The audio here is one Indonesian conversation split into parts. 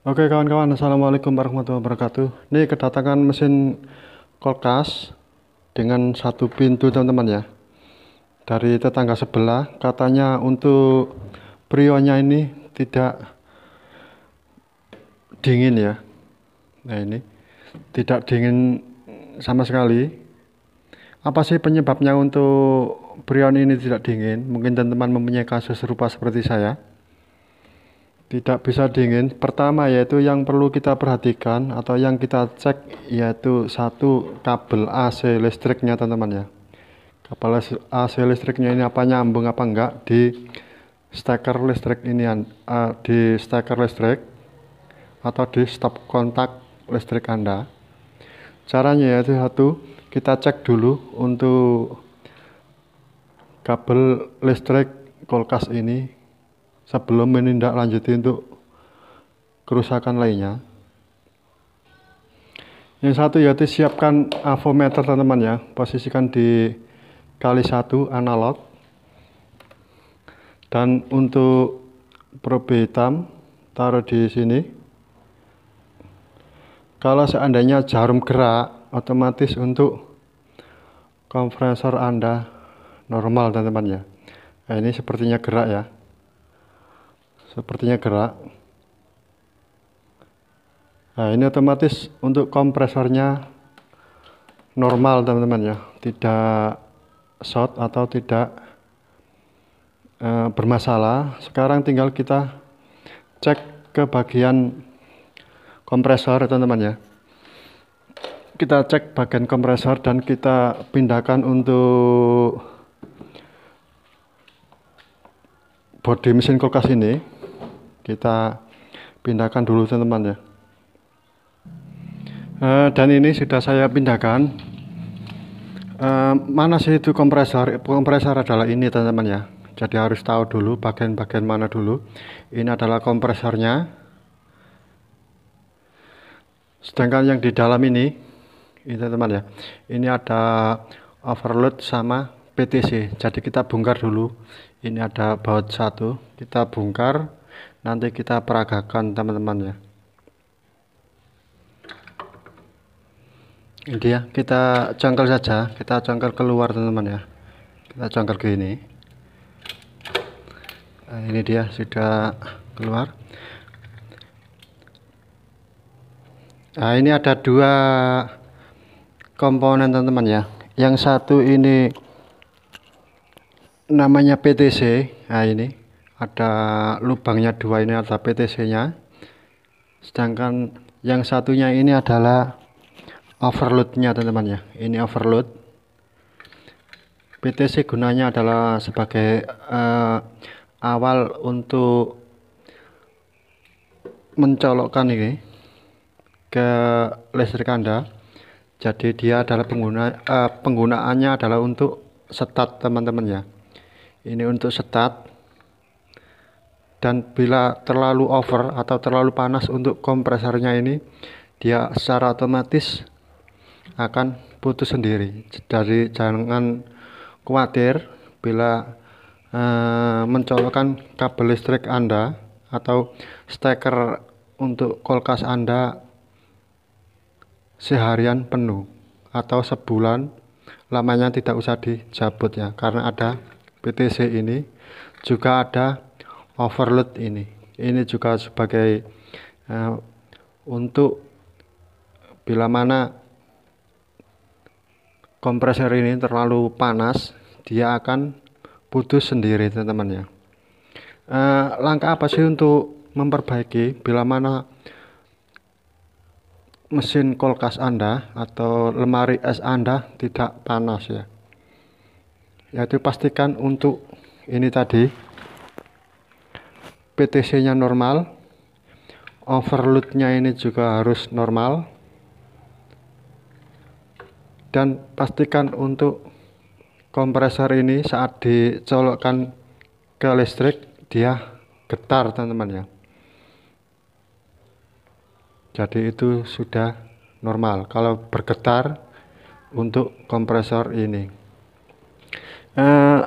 Oke kawan-kawan, Assalamualaikum warahmatullahi wabarakatuh Ini kedatangan mesin kulkas Dengan satu pintu teman-teman ya Dari tetangga sebelah Katanya untuk prionya ini tidak dingin ya Nah ini Tidak dingin sama sekali Apa sih penyebabnya untuk prion ini tidak dingin? Mungkin teman-teman mempunyai kasus serupa seperti saya tidak bisa dingin pertama yaitu yang perlu kita perhatikan atau yang kita cek yaitu satu kabel AC listriknya teman-teman ya kabel AC listriknya ini apa nyambung apa enggak di steker listrik ini uh, di steker listrik atau di stop kontak listrik anda caranya yaitu satu kita cek dulu untuk kabel listrik kulkas ini sebelum menindaklanjuti untuk kerusakan lainnya. Yang satu yaitu siapkan avometer teman-teman ya, posisikan di kali satu analog. Dan untuk probe hitam taruh di sini. Kalau seandainya jarum gerak, otomatis untuk kompresor Anda normal teman-teman ya. Nah, ini sepertinya gerak ya sepertinya gerak nah ini otomatis untuk kompresornya normal teman-teman ya tidak short atau tidak e, bermasalah sekarang tinggal kita cek ke bagian kompresor teman-teman ya kita cek bagian kompresor dan kita pindahkan untuk body mesin kulkas ini kita pindahkan dulu teman-teman ya e, dan ini sudah saya pindahkan e, mana sih itu kompresor kompresor adalah ini teman-teman ya jadi harus tahu dulu bagian-bagian mana dulu ini adalah kompresornya sedangkan yang di dalam ini ini teman-teman ya ini ada overload sama PTC jadi kita bongkar dulu ini ada baut satu kita bongkar nanti kita peragakan teman-teman ya ini dia ya, kita congkel saja kita congkel keluar teman-teman ya kita congkel ke ini nah, ini dia sudah keluar nah ini ada dua komponen teman-teman ya yang satu ini namanya PTC nah ini ada lubangnya dua ini ada PTC nya sedangkan yang satunya ini adalah overloadnya teman-teman ya ini overload PTC gunanya adalah sebagai uh, awal untuk mencolokkan ini ke laser anda jadi dia adalah pengguna uh, penggunaannya adalah untuk setat teman-teman ya ini untuk setat dan bila terlalu over atau terlalu panas untuk kompresornya ini dia secara otomatis akan putus sendiri jadi jangan khawatir bila eh, mencolokkan kabel listrik anda atau steker untuk kulkas anda seharian penuh atau sebulan lamanya tidak usah dicabut ya karena ada PTC ini juga ada overload ini ini juga sebagai uh, untuk bila mana kompresor ini terlalu panas dia akan putus sendiri teman-teman ya uh, langkah apa sih untuk memperbaiki bila mana mesin kulkas Anda atau lemari es Anda tidak panas ya. Yaitu pastikan untuk ini tadi PTC-nya normal, overload-nya ini juga harus normal, dan pastikan untuk kompresor ini saat dicolokkan ke listrik dia getar teman-teman ya. Jadi itu sudah normal kalau bergetar untuk kompresor ini. Eh,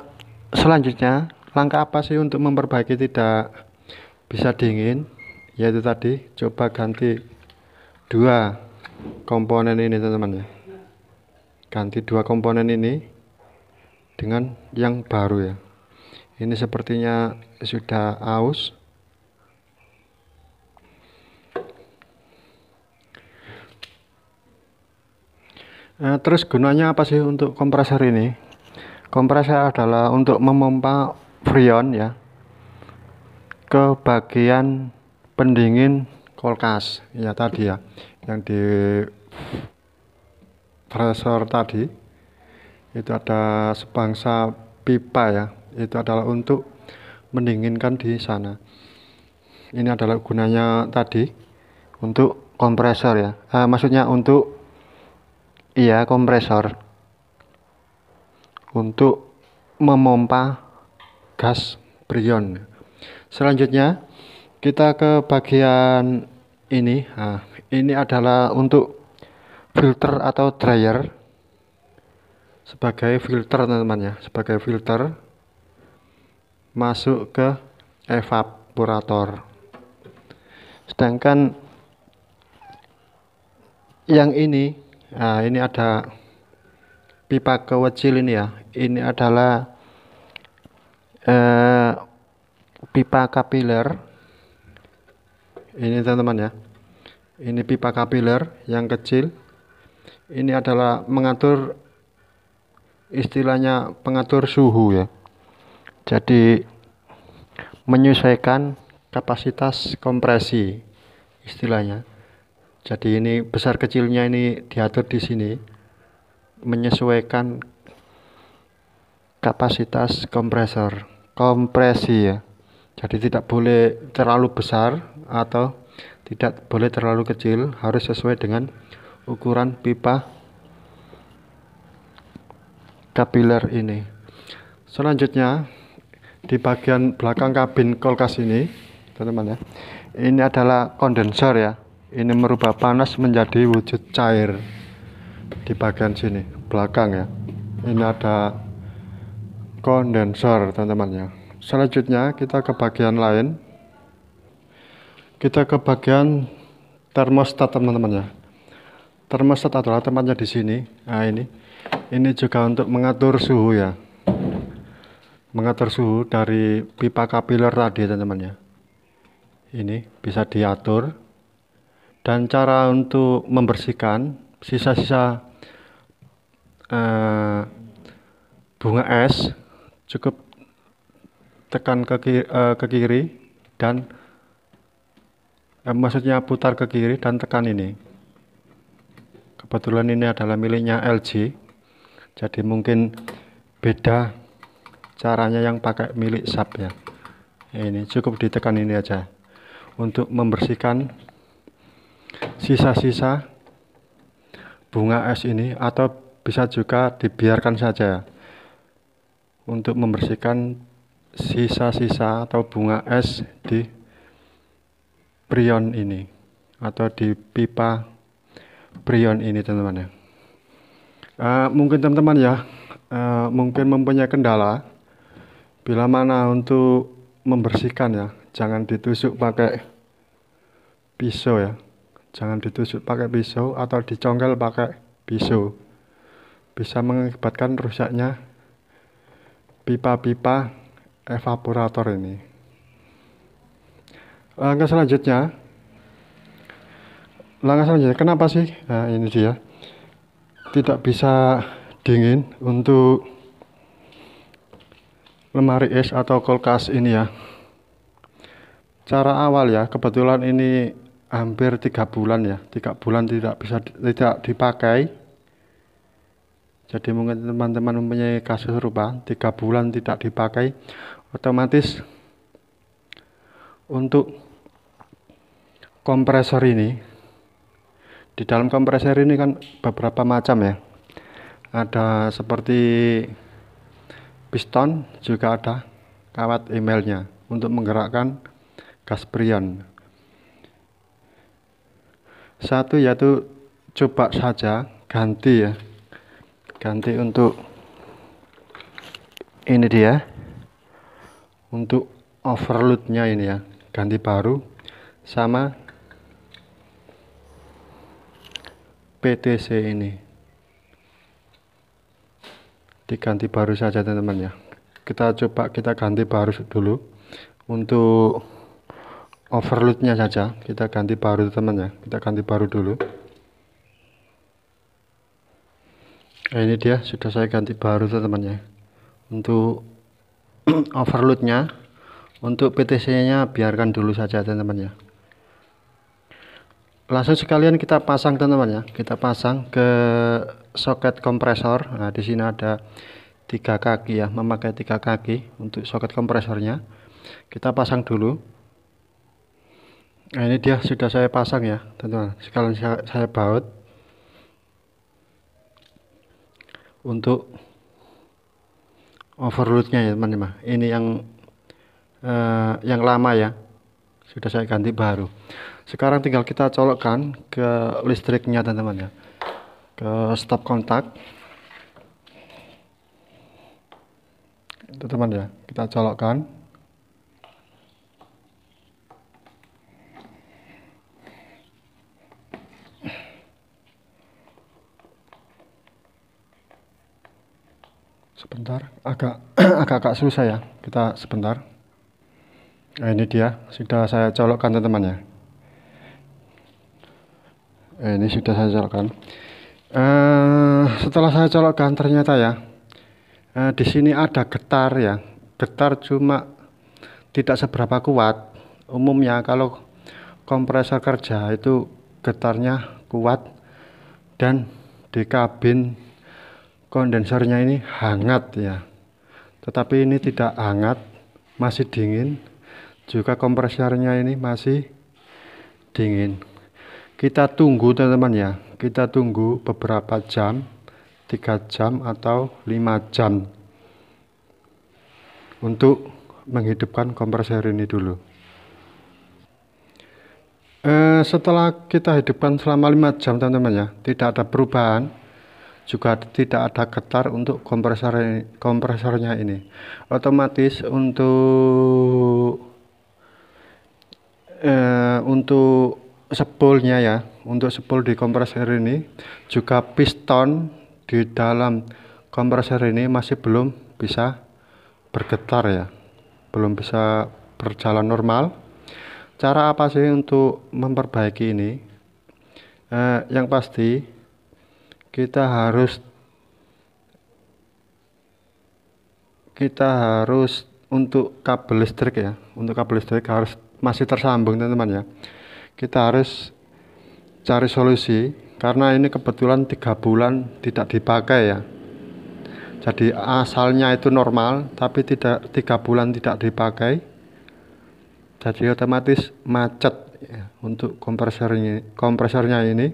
selanjutnya langkah apa sih untuk memperbaiki tidak bisa dingin yaitu tadi coba ganti dua komponen ini teman-teman ya ganti dua komponen ini dengan yang baru ya ini sepertinya sudah aus nah, terus gunanya apa sih untuk kompresor ini kompresor adalah untuk memompa freon ya ke bagian pendingin kulkas ya tadi ya yang di freezer tadi itu ada sebangsa pipa ya itu adalah untuk mendinginkan di sana ini adalah gunanya tadi untuk kompresor ya eh, maksudnya untuk iya kompresor untuk memompa gas Prion selanjutnya kita ke bagian ini nah, ini adalah untuk filter atau dryer sebagai filter namanya sebagai filter masuk ke evaporator sedangkan yang ini nah ini ada pipa kecil ini ya ini adalah eh, pipa kapiler ini teman-teman ya ini pipa kapiler yang kecil ini adalah mengatur istilahnya pengatur suhu ya jadi menyesuaikan kapasitas kompresi istilahnya jadi ini besar kecilnya ini diatur di sini menyesuaikan kapasitas kompresor kompresi ya jadi tidak boleh terlalu besar atau tidak boleh terlalu kecil, harus sesuai dengan ukuran pipa kapiler ini. Selanjutnya di bagian belakang kabin kulkas ini, teman-teman ya. Ini adalah kondensor ya. Ini merubah panas menjadi wujud cair di bagian sini, belakang ya. Ini ada kondensor, teman-teman ya selanjutnya kita ke bagian lain kita ke bagian termostat teman-teman ya termostat adalah tempatnya di sini nah ini ini juga untuk mengatur suhu ya mengatur suhu dari pipa kapiler tadi teman-teman ya ini bisa diatur dan cara untuk membersihkan sisa-sisa eh, bunga es cukup tekan ke kiri, uh, eh, ke kiri dan uh, maksudnya putar ke kiri dan tekan ini kebetulan ini adalah miliknya LG jadi mungkin beda caranya yang pakai milik sub ya ini cukup ditekan ini aja untuk membersihkan sisa-sisa bunga es ini atau bisa juga dibiarkan saja untuk membersihkan sisa-sisa atau bunga es di prion ini atau di pipa prion ini teman-teman ya. Uh, mungkin teman-teman ya uh, mungkin mempunyai kendala bila mana untuk membersihkan ya jangan ditusuk pakai pisau ya jangan ditusuk pakai pisau atau dicongkel pakai pisau bisa mengakibatkan rusaknya pipa-pipa evaporator ini langkah selanjutnya langkah selanjutnya kenapa sih nah, ini dia tidak bisa dingin untuk lemari es atau kulkas ini ya cara awal ya kebetulan ini hampir tiga bulan ya tiga bulan tidak bisa tidak dipakai jadi mungkin teman-teman mempunyai kasus serupa, tiga bulan tidak dipakai, otomatis untuk kompresor ini, di dalam kompresor ini kan beberapa macam ya. Ada seperti piston, juga ada kawat emailnya untuk menggerakkan gas prion. Satu yaitu coba saja ganti ya ganti untuk ini dia untuk overloadnya ini ya ganti baru sama PTC ini diganti baru saja teman-teman ya kita coba kita ganti baru dulu untuk overloadnya saja kita ganti baru teman ya kita ganti baru dulu nah, ini dia sudah saya ganti baru teman ya untuk overloadnya untuk PTC nya biarkan dulu saja teman-teman ya langsung sekalian kita pasang teman-teman ya kita pasang ke soket kompresor nah di sini ada tiga kaki ya memakai tiga kaki untuk soket kompresornya kita pasang dulu nah ini dia sudah saya pasang ya teman-teman sekalian saya baut untuk overloadnya ya teman-teman ini yang eh, yang lama ya sudah saya ganti baru sekarang tinggal kita colokkan ke listriknya teman-teman ya ke stop kontak teman-teman ya kita colokkan agak agak-agak susah ya. Kita sebentar. Nah, ini dia, sudah saya colokkan teman-teman ya. nah, ini sudah saya colokkan. uh, setelah saya colokkan ternyata ya, uh, di sini ada getar ya. Getar cuma tidak seberapa kuat. Umumnya kalau kompresor kerja itu getarnya kuat dan di kabin kondensernya ini hangat ya tetapi ini tidak hangat masih dingin juga kompresornya ini masih dingin kita tunggu teman-teman ya kita tunggu beberapa jam tiga jam atau lima jam untuk menghidupkan kompresor ini dulu eh, setelah kita hidupkan selama lima jam teman-teman ya tidak ada perubahan juga tidak ada getar untuk kompresor kompresornya ini otomatis untuk eh, untuk sepulnya ya untuk sepul di kompresor ini juga piston di dalam kompresor ini masih belum bisa bergetar ya belum bisa berjalan normal cara apa sih untuk memperbaiki ini eh, yang pasti kita harus kita harus untuk kabel listrik ya untuk kabel listrik harus masih tersambung teman-teman ya kita harus cari solusi karena ini kebetulan tiga bulan tidak dipakai ya jadi asalnya itu normal tapi tidak tiga bulan tidak dipakai jadi otomatis macet ya, untuk kompresornya kompresornya ini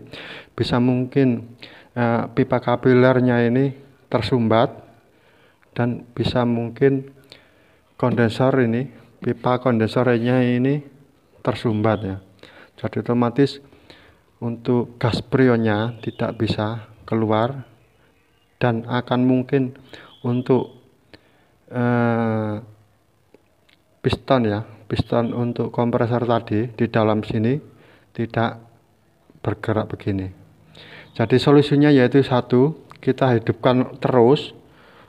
bisa mungkin Eh, pipa kapilernya ini tersumbat dan bisa mungkin kondensor ini pipa kondensornya ini tersumbat ya jadi otomatis untuk gas prionnya tidak bisa keluar dan akan mungkin untuk eh, piston ya piston untuk kompresor tadi di dalam sini tidak bergerak begini jadi solusinya yaitu satu, kita hidupkan terus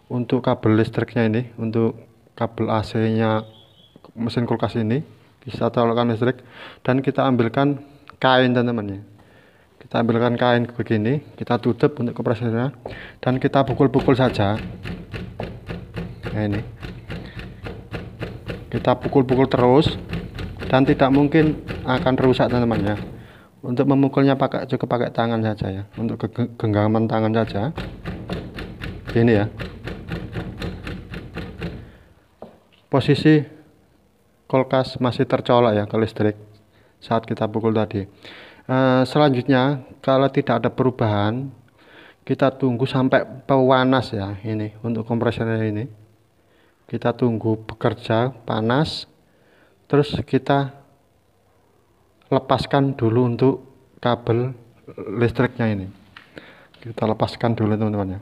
untuk kabel listriknya ini, untuk kabel AC-nya mesin kulkas ini kita taruhkan listrik dan kita ambilkan kain teman temannya kita ambilkan kain begini kita tutup untuk kompresornya dan kita pukul-pukul saja nah ini kita pukul-pukul terus dan tidak mungkin akan rusak teman-teman ya untuk memukulnya pakai cukup pakai tangan saja ya untuk genggaman tangan saja ini ya posisi kulkas masih tercolok ya ke listrik saat kita pukul tadi e, selanjutnya kalau tidak ada perubahan kita tunggu sampai pewanas ya ini untuk kompresornya ini kita tunggu bekerja panas terus kita lepaskan dulu untuk kabel listriknya ini kita lepaskan dulu teman-teman ya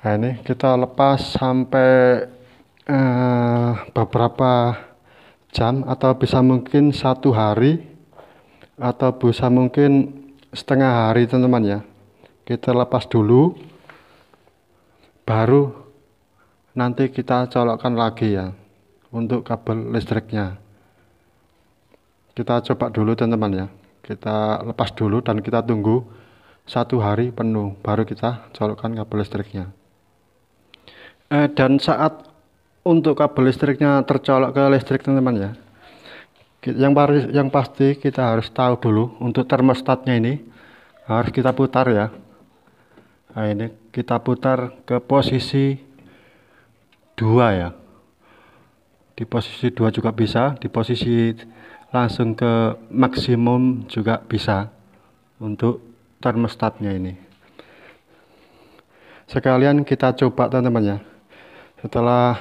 nah ini kita lepas sampai eh, beberapa jam atau bisa mungkin satu hari atau bisa mungkin setengah hari teman-teman ya kita lepas dulu baru nanti kita colokkan lagi ya untuk kabel listriknya kita coba dulu teman-teman ya. Kita lepas dulu dan kita tunggu satu hari penuh baru kita colokkan kabel listriknya. Eh, dan saat untuk kabel listriknya tercolok ke listrik teman-teman ya. Yang, yang pasti kita harus tahu dulu untuk termostatnya ini harus kita putar ya. Nah, ini kita putar ke posisi dua ya. Di posisi dua juga bisa, di posisi langsung ke maksimum juga bisa untuk termostatnya ini sekalian kita coba teman-teman ya setelah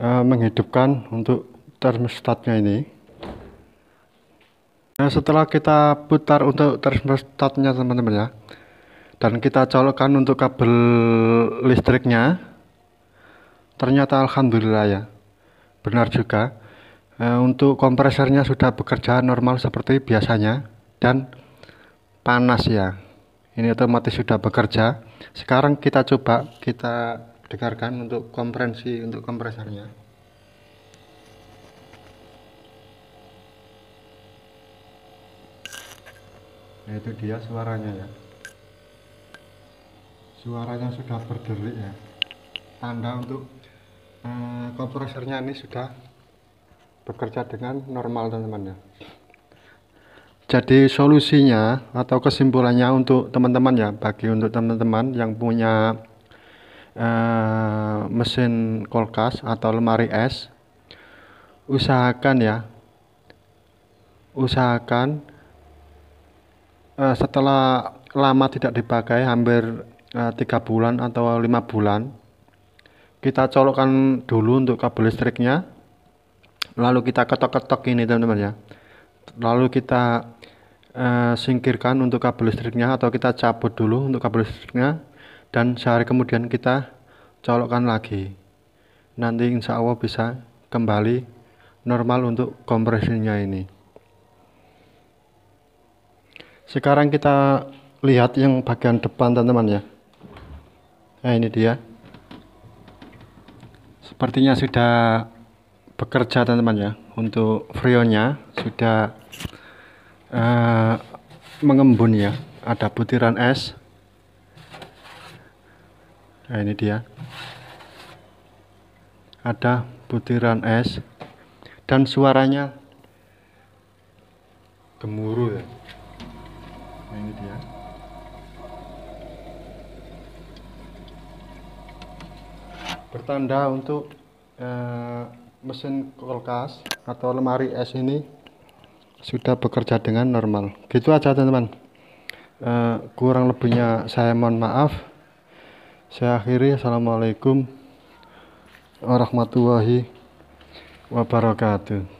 uh, menghidupkan untuk termostatnya ini nah setelah kita putar untuk termostatnya teman-teman ya dan kita colokkan untuk kabel listriknya ternyata alhamdulillah ya benar juga Eh, untuk kompresornya sudah bekerja normal seperti biasanya dan panas ya ini otomatis sudah bekerja sekarang kita coba kita dengarkan untuk kompresi untuk kompresornya nah itu dia suaranya ya suaranya sudah berderik ya tanda untuk eh, kompresornya ini sudah bekerja dengan normal teman-teman ya. Jadi solusinya atau kesimpulannya untuk teman-teman ya, bagi untuk teman-teman yang punya uh, mesin kulkas atau lemari es, usahakan ya, usahakan uh, setelah lama tidak dipakai hampir eh, tiga uh, bulan atau lima bulan, kita colokkan dulu untuk kabel listriknya lalu kita ketok-ketok ini teman-teman ya lalu kita uh, singkirkan untuk kabel listriknya atau kita cabut dulu untuk kabel listriknya dan sehari kemudian kita colokkan lagi nanti insya Allah bisa kembali normal untuk kompresinya ini sekarang kita lihat yang bagian depan teman-teman ya nah ini dia sepertinya sudah bekerja teman-teman ya untuk freonnya sudah uh, mengembun ya ada butiran es nah ini dia ada butiran es dan suaranya gemuruh ya nah, ini dia bertanda untuk uh, mesin kulkas atau lemari es ini sudah bekerja dengan normal gitu aja teman-teman e, kurang lebihnya saya mohon maaf saya akhiri assalamualaikum warahmatullahi wabarakatuh